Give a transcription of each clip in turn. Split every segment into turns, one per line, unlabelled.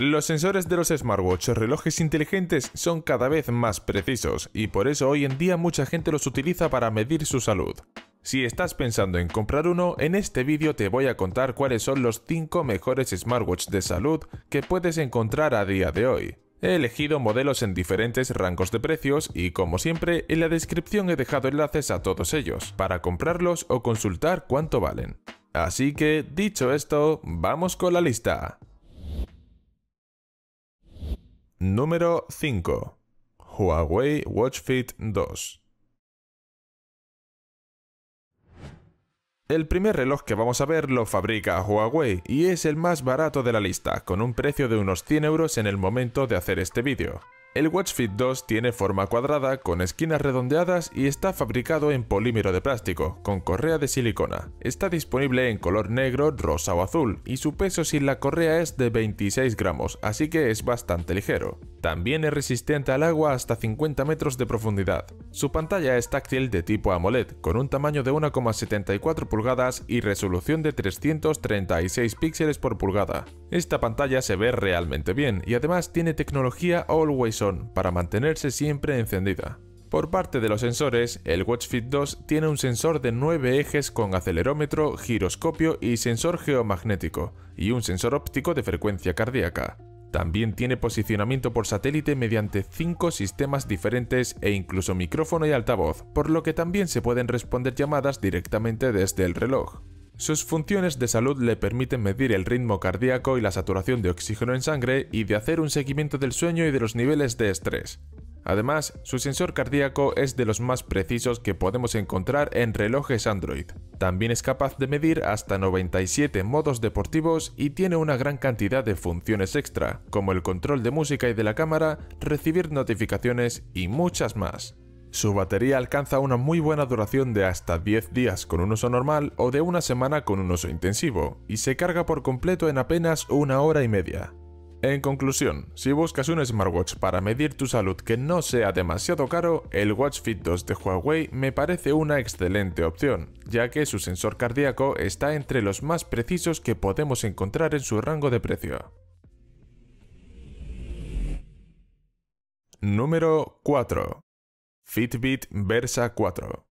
Los sensores de los smartwatch o relojes inteligentes son cada vez más precisos y por eso hoy en día mucha gente los utiliza para medir su salud. Si estás pensando en comprar uno, en este vídeo te voy a contar cuáles son los 5 mejores smartwatch de salud que puedes encontrar a día de hoy. He elegido modelos en diferentes rangos de precios y como siempre en la descripción he dejado enlaces a todos ellos para comprarlos o consultar cuánto valen. Así que, dicho esto, vamos con la lista. Número 5. Huawei Watch Fit 2. El primer reloj que vamos a ver lo fabrica Huawei y es el más barato de la lista, con un precio de unos 100 euros en el momento de hacer este vídeo. El WatchFit 2 tiene forma cuadrada con esquinas redondeadas y está fabricado en polímero de plástico, con correa de silicona. Está disponible en color negro, rosa o azul, y su peso sin la correa es de 26 gramos, así que es bastante ligero. También es resistente al agua hasta 50 metros de profundidad. Su pantalla es táctil de tipo AMOLED, con un tamaño de 1,74 pulgadas y resolución de 336 píxeles por pulgada. Esta pantalla se ve realmente bien y además tiene tecnología Always On para mantenerse siempre encendida. Por parte de los sensores, el Watch Fit 2 tiene un sensor de 9 ejes con acelerómetro, giroscopio y sensor geomagnético, y un sensor óptico de frecuencia cardíaca. También tiene posicionamiento por satélite mediante cinco sistemas diferentes e incluso micrófono y altavoz, por lo que también se pueden responder llamadas directamente desde el reloj. Sus funciones de salud le permiten medir el ritmo cardíaco y la saturación de oxígeno en sangre y de hacer un seguimiento del sueño y de los niveles de estrés. Además, su sensor cardíaco es de los más precisos que podemos encontrar en relojes Android. También es capaz de medir hasta 97 modos deportivos y tiene una gran cantidad de funciones extra, como el control de música y de la cámara, recibir notificaciones y muchas más. Su batería alcanza una muy buena duración de hasta 10 días con un uso normal o de una semana con un uso intensivo, y se carga por completo en apenas una hora y media. En conclusión, si buscas un smartwatch para medir tu salud que no sea demasiado caro, el Watch Fit 2 de Huawei me parece una excelente opción, ya que su sensor cardíaco está entre los más precisos que podemos encontrar en su rango de precio. Número 4. Fitbit Versa 4.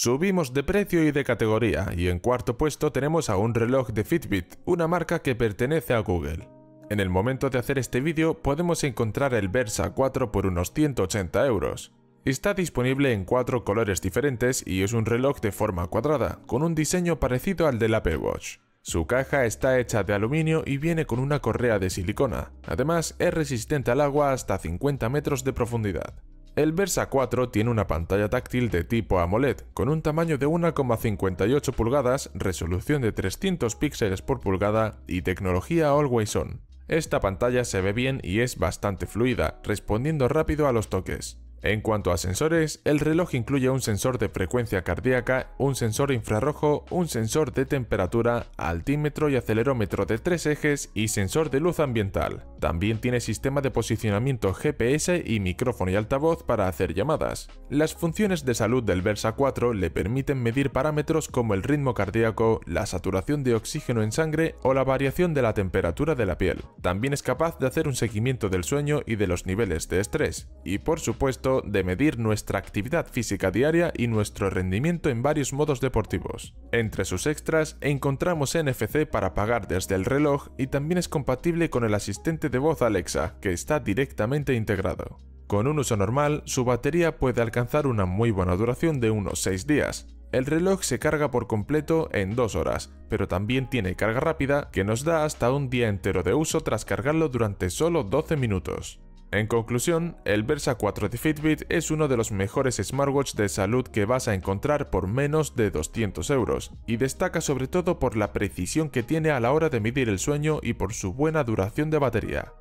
Subimos de precio y de categoría, y en cuarto puesto tenemos a un reloj de Fitbit, una marca que pertenece a Google. En el momento de hacer este vídeo podemos encontrar el Versa 4 por unos 180 euros. Está disponible en cuatro colores diferentes y es un reloj de forma cuadrada, con un diseño parecido al del Apple Watch. Su caja está hecha de aluminio y viene con una correa de silicona. Además, es resistente al agua hasta 50 metros de profundidad. El Versa 4 tiene una pantalla táctil de tipo AMOLED, con un tamaño de 1,58 pulgadas, resolución de 300 píxeles por pulgada y tecnología Always On. Esta pantalla se ve bien y es bastante fluida, respondiendo rápido a los toques. En cuanto a sensores, el reloj incluye un sensor de frecuencia cardíaca, un sensor infrarrojo, un sensor de temperatura, altímetro y acelerómetro de tres ejes y sensor de luz ambiental. También tiene sistema de posicionamiento GPS y micrófono y altavoz para hacer llamadas. Las funciones de salud del Versa 4 le permiten medir parámetros como el ritmo cardíaco, la saturación de oxígeno en sangre o la variación de la temperatura de la piel. También es capaz de hacer un seguimiento del sueño y de los niveles de estrés. Y por supuesto, de medir nuestra actividad física diaria y nuestro rendimiento en varios modos deportivos. Entre sus extras encontramos NFC para pagar desde el reloj y también es compatible con el asistente de voz Alexa, que está directamente integrado. Con un uso normal, su batería puede alcanzar una muy buena duración de unos 6 días. El reloj se carga por completo en 2 horas, pero también tiene carga rápida que nos da hasta un día entero de uso tras cargarlo durante solo 12 minutos. En conclusión, el Versa 4 de Fitbit es uno de los mejores smartwatches de salud que vas a encontrar por menos de 200 euros, y destaca sobre todo por la precisión que tiene a la hora de medir el sueño y por su buena duración de batería.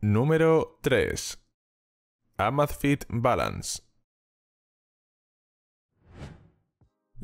Número 3. Amazfit Balance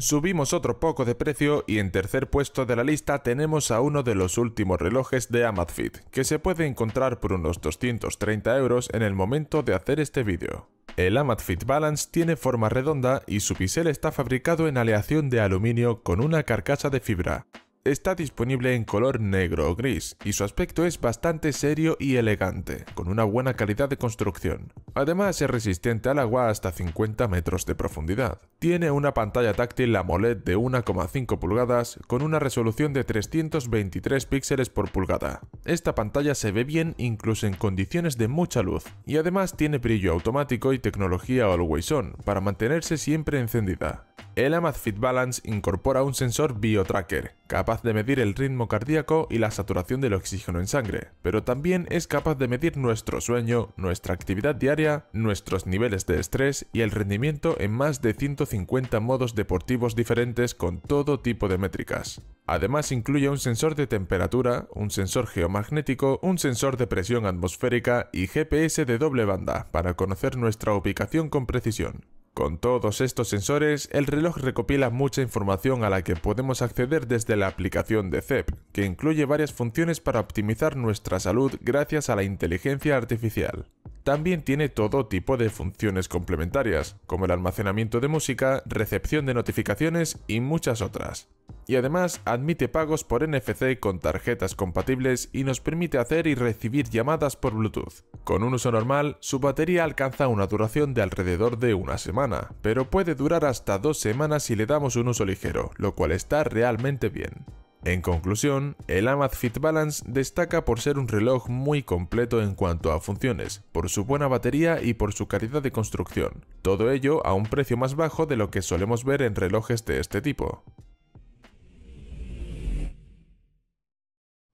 Subimos otro poco de precio y en tercer puesto de la lista tenemos a uno de los últimos relojes de Amazfit, que se puede encontrar por unos 230 euros en el momento de hacer este vídeo. El Amazfit Balance tiene forma redonda y su bisel está fabricado en aleación de aluminio con una carcasa de fibra. Está disponible en color negro o gris, y su aspecto es bastante serio y elegante, con una buena calidad de construcción. Además es resistente al agua hasta 50 metros de profundidad. Tiene una pantalla táctil AMOLED de 1,5 pulgadas con una resolución de 323 píxeles por pulgada. Esta pantalla se ve bien incluso en condiciones de mucha luz, y además tiene brillo automático y tecnología Always On para mantenerse siempre encendida. El Amazfit Balance incorpora un sensor BioTracker, capaz de medir el ritmo cardíaco y la saturación del oxígeno en sangre, pero también es capaz de medir nuestro sueño, nuestra actividad diaria, nuestros niveles de estrés y el rendimiento en más de 150 modos deportivos diferentes con todo tipo de métricas. Además incluye un sensor de temperatura, un sensor geomagnético, un sensor de presión atmosférica y GPS de doble banda para conocer nuestra ubicación con precisión. Con todos estos sensores, el reloj recopila mucha información a la que podemos acceder desde la aplicación de CEP, que incluye varias funciones para optimizar nuestra salud gracias a la inteligencia artificial. También tiene todo tipo de funciones complementarias, como el almacenamiento de música, recepción de notificaciones y muchas otras. Y además admite pagos por NFC con tarjetas compatibles y nos permite hacer y recibir llamadas por Bluetooth. Con un uso normal, su batería alcanza una duración de alrededor de una semana, pero puede durar hasta dos semanas si le damos un uso ligero, lo cual está realmente bien. En conclusión, el Amazfit Balance destaca por ser un reloj muy completo en cuanto a funciones, por su buena batería y por su calidad de construcción, todo ello a un precio más bajo de lo que solemos ver en relojes de este tipo.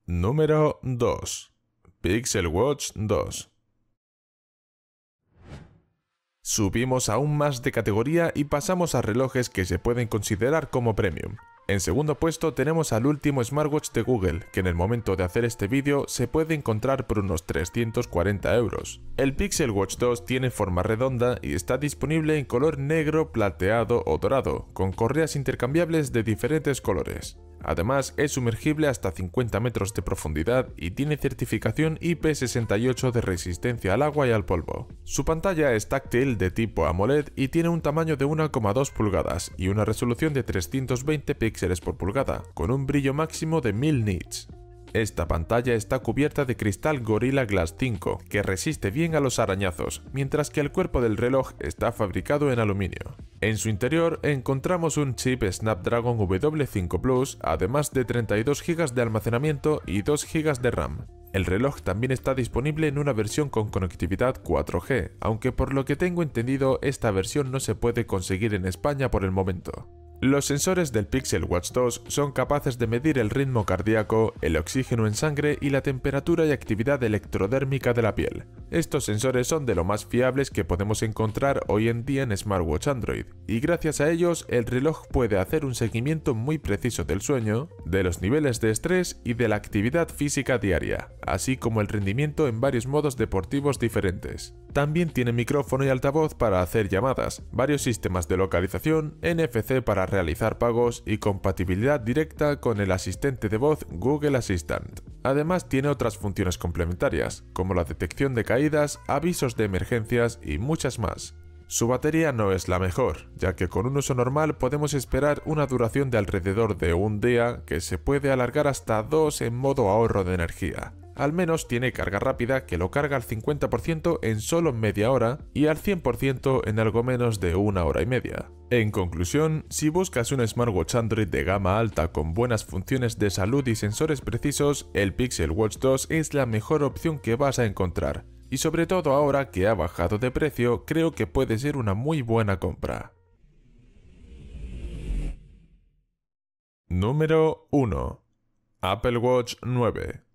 Número 2. Pixel Watch 2. Subimos aún más de categoría y pasamos a relojes que se pueden considerar como premium, en segundo puesto tenemos al último smartwatch de Google, que en el momento de hacer este vídeo se puede encontrar por unos 340 euros. El Pixel Watch 2 tiene forma redonda y está disponible en color negro, plateado o dorado, con correas intercambiables de diferentes colores. Además, es sumergible hasta 50 metros de profundidad y tiene certificación IP68 de resistencia al agua y al polvo. Su pantalla es táctil de tipo AMOLED y tiene un tamaño de 1,2 pulgadas y una resolución de 320 píxeles por pulgada, con un brillo máximo de 1000 nits. Esta pantalla está cubierta de cristal Gorilla Glass 5, que resiste bien a los arañazos, mientras que el cuerpo del reloj está fabricado en aluminio. En su interior encontramos un chip Snapdragon W5 Plus, además de 32 GB de almacenamiento y 2 GB de RAM. El reloj también está disponible en una versión con conectividad 4G, aunque por lo que tengo entendido esta versión no se puede conseguir en España por el momento. Los sensores del Pixel Watch 2 son capaces de medir el ritmo cardíaco, el oxígeno en sangre y la temperatura y actividad electrodérmica de la piel. Estos sensores son de lo más fiables que podemos encontrar hoy en día en smartwatch Android, y gracias a ellos el reloj puede hacer un seguimiento muy preciso del sueño, de los niveles de estrés y de la actividad física diaria, así como el rendimiento en varios modos deportivos diferentes. También tiene micrófono y altavoz para hacer llamadas, varios sistemas de localización, NFC para realizar pagos y compatibilidad directa con el asistente de voz Google Assistant. Además tiene otras funciones complementarias, como la detección de caídas, avisos de emergencias y muchas más. Su batería no es la mejor, ya que con un uso normal podemos esperar una duración de alrededor de un día que se puede alargar hasta dos en modo ahorro de energía al menos tiene carga rápida que lo carga al 50% en solo media hora y al 100% en algo menos de una hora y media. En conclusión, si buscas un smartwatch Android de gama alta con buenas funciones de salud y sensores precisos, el Pixel Watch 2 es la mejor opción que vas a encontrar. Y sobre todo ahora que ha bajado de precio, creo que puede ser una muy buena compra. Número 1. Apple Watch 9.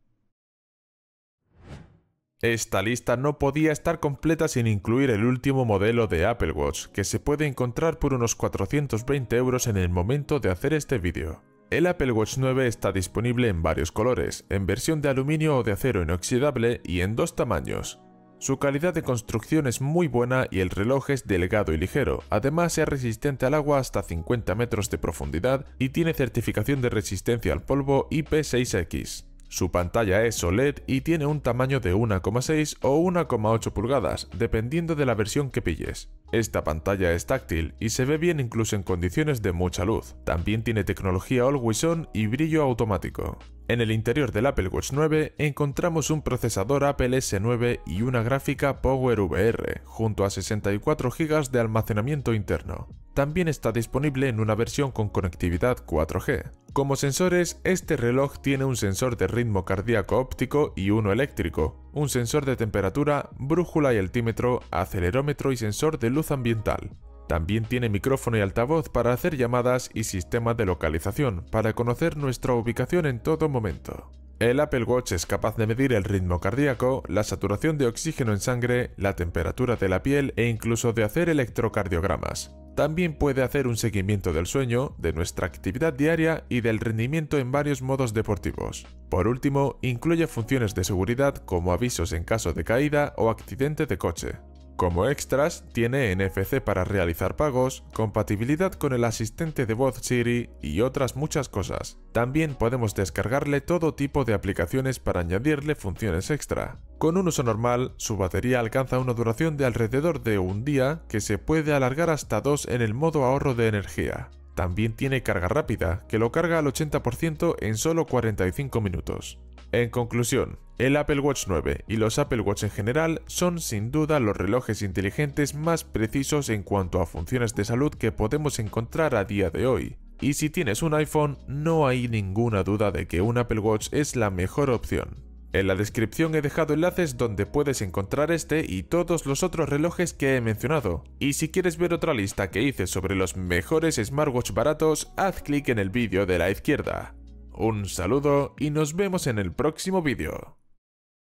Esta lista no podía estar completa sin incluir el último modelo de Apple Watch, que se puede encontrar por unos 420 euros en el momento de hacer este vídeo. El Apple Watch 9 está disponible en varios colores, en versión de aluminio o de acero inoxidable y en dos tamaños. Su calidad de construcción es muy buena y el reloj es delgado y ligero, además es resistente al agua hasta 50 metros de profundidad y tiene certificación de resistencia al polvo IP6X. Su pantalla es OLED y tiene un tamaño de 1,6 o 1,8 pulgadas, dependiendo de la versión que pilles. Esta pantalla es táctil y se ve bien incluso en condiciones de mucha luz. También tiene tecnología Always On y brillo automático. En el interior del Apple Watch 9 encontramos un procesador Apple S9 y una gráfica Power VR, junto a 64 GB de almacenamiento interno también está disponible en una versión con conectividad 4G. Como sensores, este reloj tiene un sensor de ritmo cardíaco óptico y uno eléctrico, un sensor de temperatura, brújula y altímetro, acelerómetro y sensor de luz ambiental. También tiene micrófono y altavoz para hacer llamadas y sistema de localización para conocer nuestra ubicación en todo momento. El Apple Watch es capaz de medir el ritmo cardíaco, la saturación de oxígeno en sangre, la temperatura de la piel e incluso de hacer electrocardiogramas. También puede hacer un seguimiento del sueño, de nuestra actividad diaria y del rendimiento en varios modos deportivos. Por último, incluye funciones de seguridad como avisos en caso de caída o accidente de coche. Como extras, tiene NFC para realizar pagos, compatibilidad con el asistente de voz Siri y otras muchas cosas. También podemos descargarle todo tipo de aplicaciones para añadirle funciones extra. Con un uso normal, su batería alcanza una duración de alrededor de un día que se puede alargar hasta dos en el modo ahorro de energía. También tiene carga rápida, que lo carga al 80% en solo 45 minutos. En conclusión, el Apple Watch 9 y los Apple Watch en general son sin duda los relojes inteligentes más precisos en cuanto a funciones de salud que podemos encontrar a día de hoy. Y si tienes un iPhone, no hay ninguna duda de que un Apple Watch es la mejor opción. En la descripción he dejado enlaces donde puedes encontrar este y todos los otros relojes que he mencionado. Y si quieres ver otra lista que hice sobre los mejores smartwatch baratos, haz clic en el vídeo de la izquierda. Un saludo y nos vemos en el próximo vídeo.